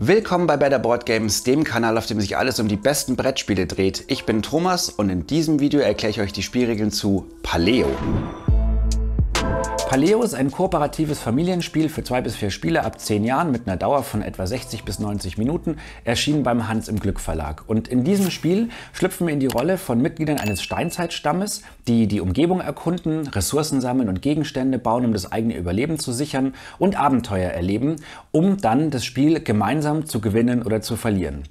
Willkommen bei Better Board Games, dem Kanal, auf dem sich alles um die besten Brettspiele dreht. Ich bin Thomas und in diesem Video erkläre ich euch die Spielregeln zu Paleo. Paleo ist ein kooperatives Familienspiel für zwei bis vier Spieler ab zehn Jahren mit einer Dauer von etwa 60 bis 90 Minuten, erschienen beim Hans im Glück Verlag. Und in diesem Spiel schlüpfen wir in die Rolle von Mitgliedern eines Steinzeitstammes, die die Umgebung erkunden, Ressourcen sammeln und Gegenstände bauen, um das eigene Überleben zu sichern und Abenteuer erleben, um dann das Spiel gemeinsam zu gewinnen oder zu verlieren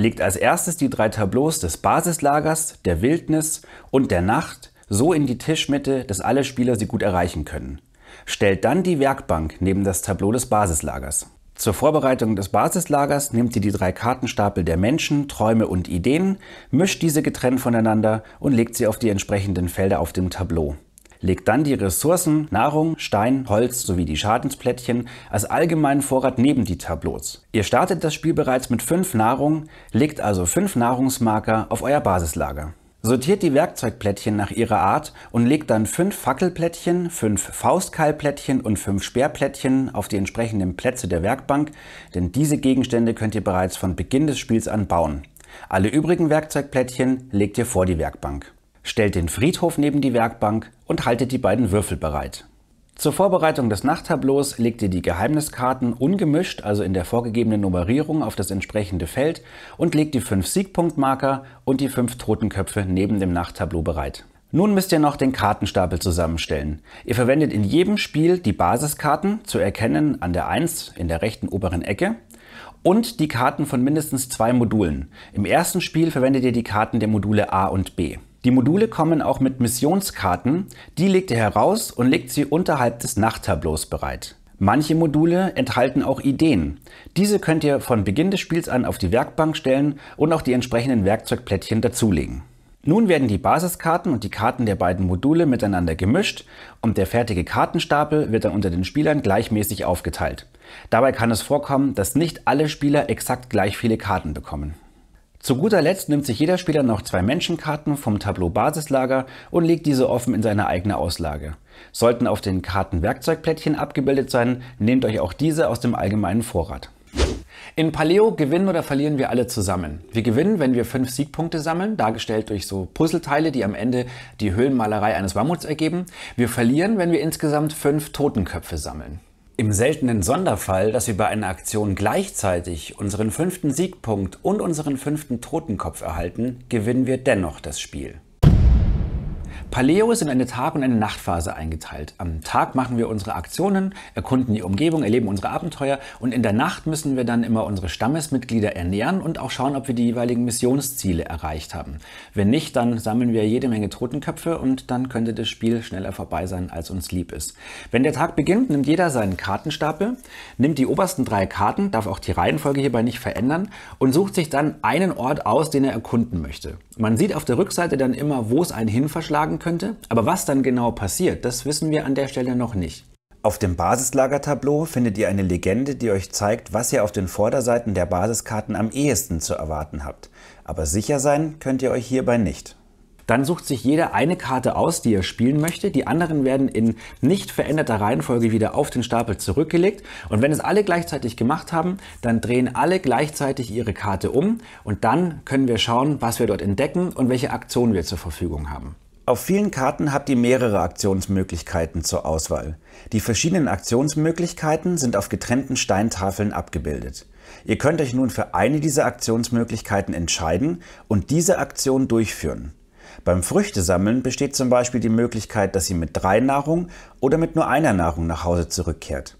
legt als erstes die drei Tableaus des Basislagers, der Wildnis und der Nacht so in die Tischmitte, dass alle Spieler sie gut erreichen können. Stellt dann die Werkbank neben das Tableau des Basislagers. Zur Vorbereitung des Basislagers nehmt ihr die drei Kartenstapel der Menschen, Träume und Ideen, mischt diese getrennt voneinander und legt sie auf die entsprechenden Felder auf dem Tableau. Legt dann die Ressourcen, Nahrung, Stein, Holz sowie die Schadensplättchen als allgemeinen Vorrat neben die Tableaus. Ihr startet das Spiel bereits mit fünf Nahrung, legt also fünf Nahrungsmarker auf euer Basislager. Sortiert die Werkzeugplättchen nach ihrer Art und legt dann fünf Fackelplättchen, fünf Faustkeilplättchen und fünf Speerplättchen auf die entsprechenden Plätze der Werkbank, denn diese Gegenstände könnt ihr bereits von Beginn des Spiels an bauen. Alle übrigen Werkzeugplättchen legt ihr vor die Werkbank. Stellt den Friedhof neben die Werkbank und haltet die beiden Würfel bereit. Zur Vorbereitung des Nachttableaus legt ihr die Geheimniskarten ungemischt, also in der vorgegebenen Nummerierung, auf das entsprechende Feld und legt die fünf Siegpunktmarker und die fünf Totenköpfe neben dem Nachttableau bereit. Nun müsst ihr noch den Kartenstapel zusammenstellen. Ihr verwendet in jedem Spiel die Basiskarten, zu erkennen an der 1 in der rechten oberen Ecke, und die Karten von mindestens zwei Modulen. Im ersten Spiel verwendet ihr die Karten der Module A und B. Die Module kommen auch mit Missionskarten, die legt ihr heraus und legt sie unterhalb des Nachttableaus bereit. Manche Module enthalten auch Ideen. Diese könnt ihr von Beginn des Spiels an auf die Werkbank stellen und auch die entsprechenden Werkzeugplättchen dazulegen. Nun werden die Basiskarten und die Karten der beiden Module miteinander gemischt und der fertige Kartenstapel wird dann unter den Spielern gleichmäßig aufgeteilt. Dabei kann es vorkommen, dass nicht alle Spieler exakt gleich viele Karten bekommen. Zu guter Letzt nimmt sich jeder Spieler noch zwei Menschenkarten vom Tableau Basislager und legt diese offen in seine eigene Auslage. Sollten auf den Karten Werkzeugplättchen abgebildet sein, nehmt euch auch diese aus dem allgemeinen Vorrat. In Paleo gewinnen oder verlieren wir alle zusammen. Wir gewinnen, wenn wir fünf Siegpunkte sammeln, dargestellt durch so Puzzleteile, die am Ende die Höhlenmalerei eines Mammuts ergeben. Wir verlieren, wenn wir insgesamt fünf Totenköpfe sammeln. Im seltenen Sonderfall, dass wir bei einer Aktion gleichzeitig unseren fünften Siegpunkt und unseren fünften Totenkopf erhalten, gewinnen wir dennoch das Spiel. Paleo ist in eine Tag- und eine Nachtphase eingeteilt. Am Tag machen wir unsere Aktionen, erkunden die Umgebung, erleben unsere Abenteuer und in der Nacht müssen wir dann immer unsere Stammesmitglieder ernähren und auch schauen, ob wir die jeweiligen Missionsziele erreicht haben. Wenn nicht, dann sammeln wir jede Menge Totenköpfe und dann könnte das Spiel schneller vorbei sein, als uns lieb ist. Wenn der Tag beginnt, nimmt jeder seinen Kartenstapel, nimmt die obersten drei Karten, darf auch die Reihenfolge hierbei nicht verändern und sucht sich dann einen Ort aus, den er erkunden möchte. Man sieht auf der Rückseite dann immer, wo es einen hin verschlagen tragen könnte. Aber was dann genau passiert, das wissen wir an der Stelle noch nicht. Auf dem Basislagertableau findet ihr eine Legende, die euch zeigt, was ihr auf den Vorderseiten der Basiskarten am ehesten zu erwarten habt. Aber sicher sein könnt ihr euch hierbei nicht. Dann sucht sich jeder eine Karte aus, die er spielen möchte. Die anderen werden in nicht veränderter Reihenfolge wieder auf den Stapel zurückgelegt. Und wenn es alle gleichzeitig gemacht haben, dann drehen alle gleichzeitig ihre Karte um. Und dann können wir schauen, was wir dort entdecken und welche Aktionen wir zur Verfügung haben. Auf vielen Karten habt ihr mehrere Aktionsmöglichkeiten zur Auswahl. Die verschiedenen Aktionsmöglichkeiten sind auf getrennten Steintafeln abgebildet. Ihr könnt euch nun für eine dieser Aktionsmöglichkeiten entscheiden und diese Aktion durchführen. Beim Früchtesammeln besteht zum Beispiel die Möglichkeit, dass ihr mit drei Nahrung oder mit nur einer Nahrung nach Hause zurückkehrt.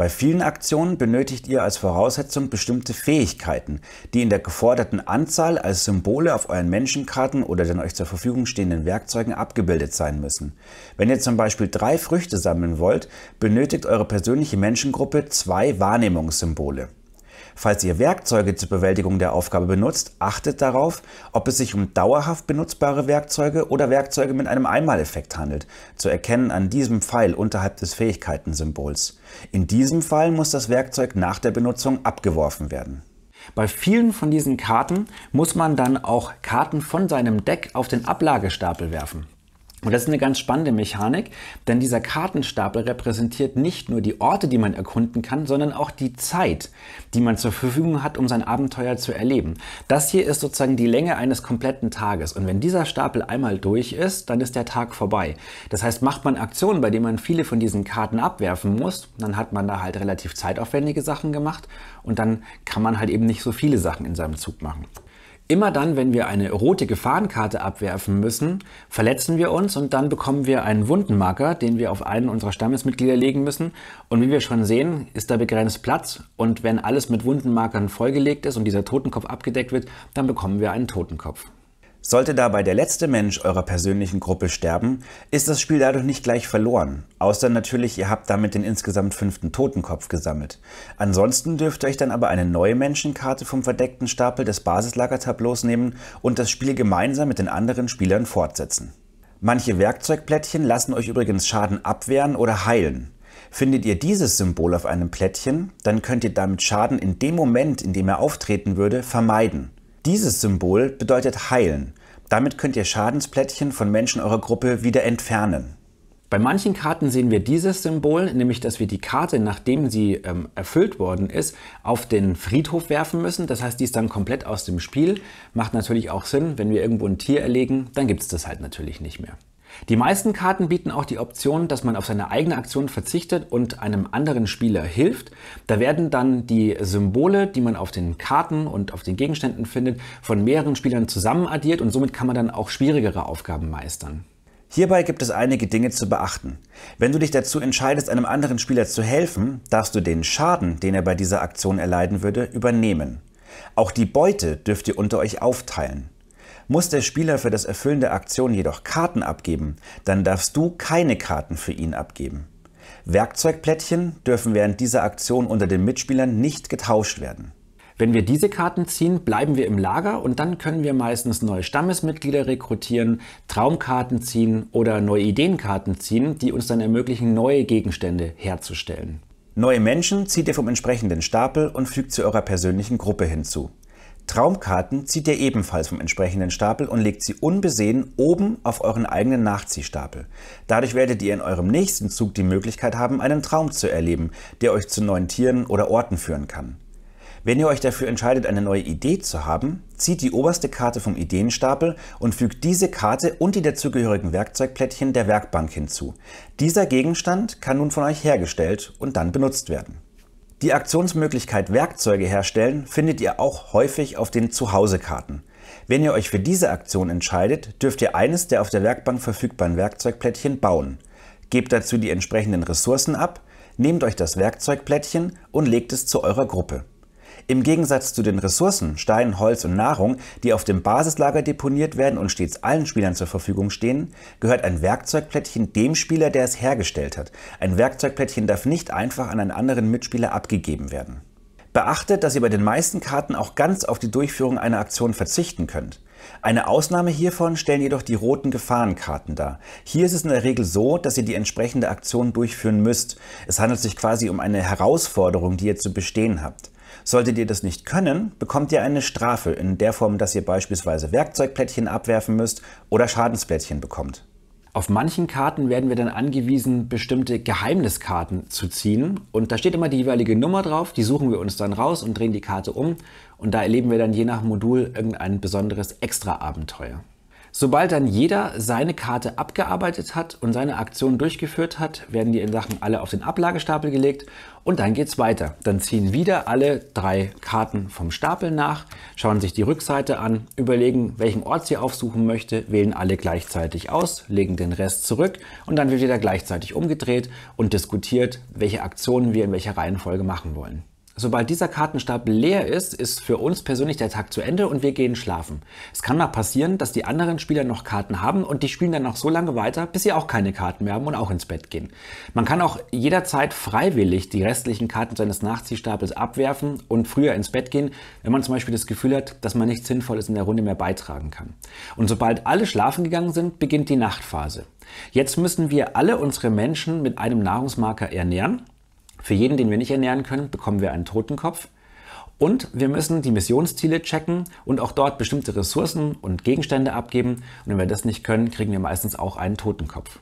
Bei vielen Aktionen benötigt ihr als Voraussetzung bestimmte Fähigkeiten, die in der geforderten Anzahl als Symbole auf euren Menschenkarten oder den euch zur Verfügung stehenden Werkzeugen abgebildet sein müssen. Wenn ihr zum Beispiel drei Früchte sammeln wollt, benötigt eure persönliche Menschengruppe zwei Wahrnehmungssymbole. Falls ihr Werkzeuge zur Bewältigung der Aufgabe benutzt, achtet darauf, ob es sich um dauerhaft benutzbare Werkzeuge oder Werkzeuge mit einem Einmaleffekt handelt, zu erkennen an diesem Pfeil unterhalb des Fähigkeitensymbols. In diesem Fall muss das Werkzeug nach der Benutzung abgeworfen werden. Bei vielen von diesen Karten muss man dann auch Karten von seinem Deck auf den Ablagestapel werfen. Und das ist eine ganz spannende Mechanik, denn dieser Kartenstapel repräsentiert nicht nur die Orte, die man erkunden kann, sondern auch die Zeit, die man zur Verfügung hat, um sein Abenteuer zu erleben. Das hier ist sozusagen die Länge eines kompletten Tages. Und wenn dieser Stapel einmal durch ist, dann ist der Tag vorbei. Das heißt, macht man Aktionen, bei denen man viele von diesen Karten abwerfen muss, dann hat man da halt relativ zeitaufwendige Sachen gemacht und dann kann man halt eben nicht so viele Sachen in seinem Zug machen. Immer dann, wenn wir eine rote Gefahrenkarte abwerfen müssen, verletzen wir uns und dann bekommen wir einen Wundenmarker, den wir auf einen unserer Stammesmitglieder legen müssen. Und wie wir schon sehen, ist da begrenzt Platz und wenn alles mit Wundenmarkern vollgelegt ist und dieser Totenkopf abgedeckt wird, dann bekommen wir einen Totenkopf. Sollte dabei der letzte Mensch eurer persönlichen Gruppe sterben, ist das Spiel dadurch nicht gleich verloren, außer natürlich ihr habt damit den insgesamt fünften Totenkopf gesammelt. Ansonsten dürft ihr euch dann aber eine neue Menschenkarte vom verdeckten Stapel des Basislagertableaus nehmen und das Spiel gemeinsam mit den anderen Spielern fortsetzen. Manche Werkzeugplättchen lassen euch übrigens Schaden abwehren oder heilen. Findet ihr dieses Symbol auf einem Plättchen, dann könnt ihr damit Schaden in dem Moment, in dem er auftreten würde, vermeiden. Dieses Symbol bedeutet heilen. Damit könnt ihr Schadensplättchen von Menschen eurer Gruppe wieder entfernen. Bei manchen Karten sehen wir dieses Symbol, nämlich dass wir die Karte, nachdem sie ähm, erfüllt worden ist, auf den Friedhof werfen müssen. Das heißt, die ist dann komplett aus dem Spiel. Macht natürlich auch Sinn, wenn wir irgendwo ein Tier erlegen, dann gibt es das halt natürlich nicht mehr. Die meisten Karten bieten auch die Option, dass man auf seine eigene Aktion verzichtet und einem anderen Spieler hilft. Da werden dann die Symbole, die man auf den Karten und auf den Gegenständen findet, von mehreren Spielern zusammen addiert und somit kann man dann auch schwierigere Aufgaben meistern. Hierbei gibt es einige Dinge zu beachten. Wenn du dich dazu entscheidest, einem anderen Spieler zu helfen, darfst du den Schaden, den er bei dieser Aktion erleiden würde, übernehmen. Auch die Beute dürft ihr unter euch aufteilen. Muss der Spieler für das Erfüllen der Aktion jedoch Karten abgeben, dann darfst du keine Karten für ihn abgeben. Werkzeugplättchen dürfen während dieser Aktion unter den Mitspielern nicht getauscht werden. Wenn wir diese Karten ziehen, bleiben wir im Lager und dann können wir meistens neue Stammesmitglieder rekrutieren, Traumkarten ziehen oder neue Ideenkarten ziehen, die uns dann ermöglichen, neue Gegenstände herzustellen. Neue Menschen zieht ihr vom entsprechenden Stapel und fügt zu eurer persönlichen Gruppe hinzu. Traumkarten zieht ihr ebenfalls vom entsprechenden Stapel und legt sie unbesehen oben auf euren eigenen Nachziehstapel. Dadurch werdet ihr in eurem nächsten Zug die Möglichkeit haben, einen Traum zu erleben, der euch zu neuen Tieren oder Orten führen kann. Wenn ihr euch dafür entscheidet, eine neue Idee zu haben, zieht die oberste Karte vom Ideenstapel und fügt diese Karte und die dazugehörigen Werkzeugplättchen der Werkbank hinzu. Dieser Gegenstand kann nun von euch hergestellt und dann benutzt werden. Die Aktionsmöglichkeit Werkzeuge herstellen findet ihr auch häufig auf den Zuhausekarten. Wenn ihr euch für diese Aktion entscheidet, dürft ihr eines der auf der Werkbank verfügbaren Werkzeugplättchen bauen. Gebt dazu die entsprechenden Ressourcen ab, nehmt euch das Werkzeugplättchen und legt es zu eurer Gruppe. Im Gegensatz zu den Ressourcen Stein, Holz und Nahrung, die auf dem Basislager deponiert werden und stets allen Spielern zur Verfügung stehen, gehört ein Werkzeugplättchen dem Spieler, der es hergestellt hat. Ein Werkzeugplättchen darf nicht einfach an einen anderen Mitspieler abgegeben werden. Beachtet, dass ihr bei den meisten Karten auch ganz auf die Durchführung einer Aktion verzichten könnt. Eine Ausnahme hiervon stellen jedoch die roten Gefahrenkarten dar. Hier ist es in der Regel so, dass ihr die entsprechende Aktion durchführen müsst. Es handelt sich quasi um eine Herausforderung, die ihr zu bestehen habt. Solltet ihr das nicht können, bekommt ihr eine Strafe in der Form, dass ihr beispielsweise Werkzeugplättchen abwerfen müsst oder Schadensplättchen bekommt. Auf manchen Karten werden wir dann angewiesen, bestimmte Geheimniskarten zu ziehen. Und da steht immer die jeweilige Nummer drauf, die suchen wir uns dann raus und drehen die Karte um. Und da erleben wir dann je nach Modul irgendein besonderes Extra-Abenteuer. Sobald dann jeder seine Karte abgearbeitet hat und seine Aktion durchgeführt hat, werden die Sachen alle auf den Ablagestapel gelegt und dann geht's weiter. Dann ziehen wieder alle drei Karten vom Stapel nach, schauen sich die Rückseite an, überlegen, welchen Ort sie aufsuchen möchte, wählen alle gleichzeitig aus, legen den Rest zurück und dann wird wieder gleichzeitig umgedreht und diskutiert, welche Aktionen wir in welcher Reihenfolge machen wollen. Sobald dieser Kartenstapel leer ist, ist für uns persönlich der Tag zu Ende und wir gehen schlafen. Es kann mal passieren, dass die anderen Spieler noch Karten haben und die spielen dann noch so lange weiter, bis sie auch keine Karten mehr haben und auch ins Bett gehen. Man kann auch jederzeit freiwillig die restlichen Karten seines Nachziehstapels abwerfen und früher ins Bett gehen, wenn man zum Beispiel das Gefühl hat, dass man nichts Sinnvolles in der Runde mehr beitragen kann. Und sobald alle schlafen gegangen sind, beginnt die Nachtphase. Jetzt müssen wir alle unsere Menschen mit einem Nahrungsmarker ernähren für jeden, den wir nicht ernähren können, bekommen wir einen Totenkopf. Und wir müssen die Missionsziele checken und auch dort bestimmte Ressourcen und Gegenstände abgeben. Und wenn wir das nicht können, kriegen wir meistens auch einen Totenkopf.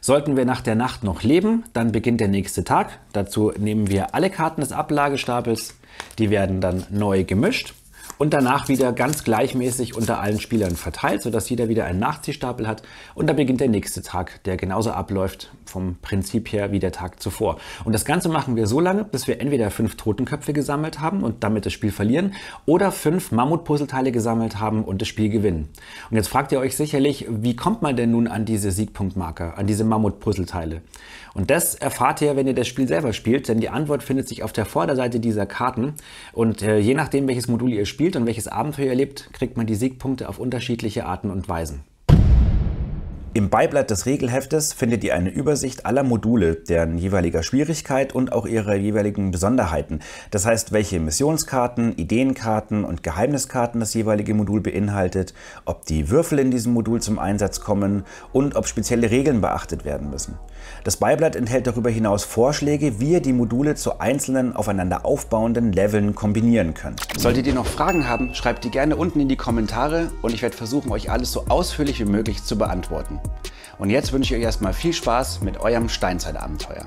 Sollten wir nach der Nacht noch leben, dann beginnt der nächste Tag. Dazu nehmen wir alle Karten des Ablagestapels. Die werden dann neu gemischt und danach wieder ganz gleichmäßig unter allen Spielern verteilt, sodass jeder wieder einen Nachziehstapel hat und dann beginnt der nächste Tag, der genauso abläuft vom Prinzip her wie der Tag zuvor. Und das Ganze machen wir so lange, bis wir entweder fünf Totenköpfe gesammelt haben und damit das Spiel verlieren oder fünf Mammutpuzzleteile gesammelt haben und das Spiel gewinnen. Und jetzt fragt ihr euch sicherlich, wie kommt man denn nun an diese Siegpunktmarker, an diese Mammutpuzzleteile? Und das erfahrt ihr, wenn ihr das Spiel selber spielt, denn die Antwort findet sich auf der Vorderseite dieser Karten und äh, je nachdem, welches Modul ihr spielt, spielt und welches Abenteuer erlebt, kriegt man die Siegpunkte auf unterschiedliche Arten und Weisen. Im Beiblatt des Regelheftes findet ihr eine Übersicht aller Module, deren jeweiliger Schwierigkeit und auch ihrer jeweiligen Besonderheiten. Das heißt, welche Missionskarten, Ideenkarten und Geheimniskarten das jeweilige Modul beinhaltet, ob die Würfel in diesem Modul zum Einsatz kommen und ob spezielle Regeln beachtet werden müssen. Das Beiblatt enthält darüber hinaus Vorschläge, wie ihr die Module zu einzelnen aufeinander aufbauenden Leveln kombinieren könnt. Solltet ihr noch Fragen haben, schreibt die gerne unten in die Kommentare und ich werde versuchen, euch alles so ausführlich wie möglich zu beantworten. Und jetzt wünsche ich euch erstmal viel Spaß mit eurem Steinzeitabenteuer.